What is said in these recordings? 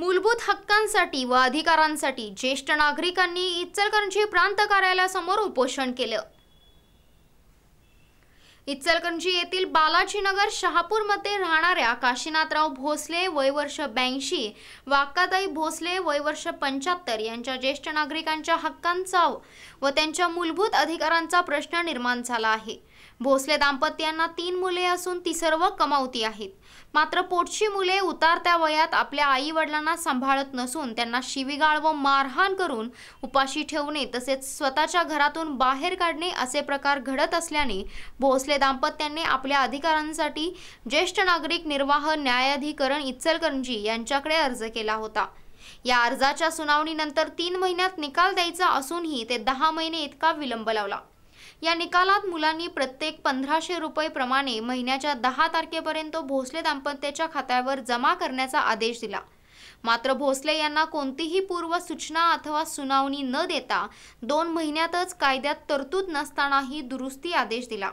मूलभूत हक्कांसाठी व अधिकारांसाठी ज्येष्ठ नागरिकांनी इचलकरंजी प्रांत कार्यालयासमोर उपोषण केलं इचलकरंजी येथील बालाजीनगर शहापूरमध्ये राहणाऱ्या काशीनाथराव भोसले वयवर्ष ब्याऐंशी वाकाताई भोसले वयवर्ष पंच्याहत्तर यांच्या ज्येष्ठ नागरिकांच्या हक्कांचा व त्यांच्या मूलभूत अधिकारांचा प्रश्न निर्माण झाला आहे भोसले दाम्पत्यांना तीन मुले असून ती सर्व कमावती आहेत मात्र पोटची मुले उतारत्या वयात आपल्या आई वडिलांना सांभाळत नसून त्यांना शिवीगाळ व मारहाण करून उपाशी ठेवणे तसेच स्वतःच्या घरातून बाहेर काढणे असे प्रकार घडत असल्याने भोसले दाम्पत्यांनी आपल्या अधिकारांसाठी ज्येष्ठ नागरिक निर्वाह न्यायाधिकरण इचलकरंजी यांच्याकडे अर्ज केला होता या अर्जाच्या सुनावणीनंतर तीन महिन्यात निकाल द्यायचा असूनही ते दहा महिने इतका विलंब लावला या निकालात मुलांनी प्रत्येक पंधराशे रुपये प्रमाणे महिन्याच्या दहा तारखेपर्यंत भोसले दाम्पत्याच्या खात्यावर जमा करण्याचा आदेश दिला मात्र भोसले यांना कोणतीही पूर्व सूचना अथवा सुनावणी न देता दोन महिन्यातच कायद्यात तरतूद नसतानाही दुरुस्ती आदेश दिला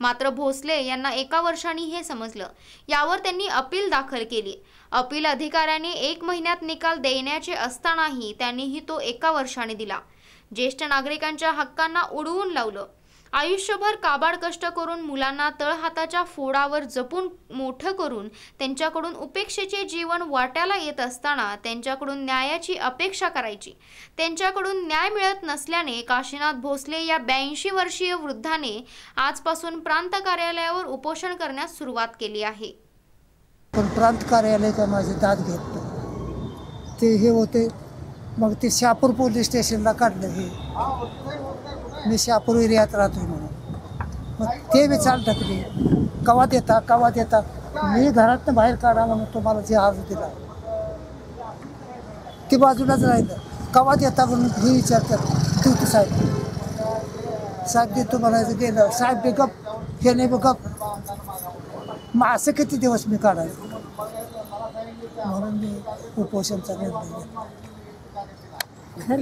मात्र भोसले यांना एका वर्षांनी हे समजलं यावर त्यांनी अपील दाखल केली अपील अधिकाऱ्याने एक महिन्यात निकाल देण्याचे असतानाही त्यांनीही तो एका वर्षाने दिला ज्येष्ठ नागरिकांच्या हक्कांना उडवून लावलं आयुष्यभर काबाड कष्ट करून मुलांना तळहाताच्या फोडावर जपून मोठं करून त्यांच्याकडून उपेक्षेचे जीवन वाट्याला येत असताना त्यांच्याकडून न्यायाची अपेक्षा करायची त्यांच्याकडून न्याय मिळत नसल्याने काशीनाथ भोसले या ब्याऐंशी वर्षीय वृद्धाने आजपासून प्रांत कार्यालयावर उपोषण करण्यास सुरुवात केली आहे पण प्रांत कार्यालय माझे दाद घेत ते हे होते मग ते शापूर पोलीस स्टेशनला काढलं हे मी शापूर एरियात राहतोय म्हणून मग ते विचार टाकले कवा देता कवा देता मी घरातनं बाहेर काढा म्हणून तुम्हाला जे आज दिला ते बाजूलाच राहिलं कवा देता म्हणून हे विचारतात तू साहेब साहेब तुम्हाला तुम्हाला गेलं साहेब बेकअप हे नाही बेकअप मग असं किती दिवस मी काढायचं म्हणून मी उपोषणचा निर्णय घेतला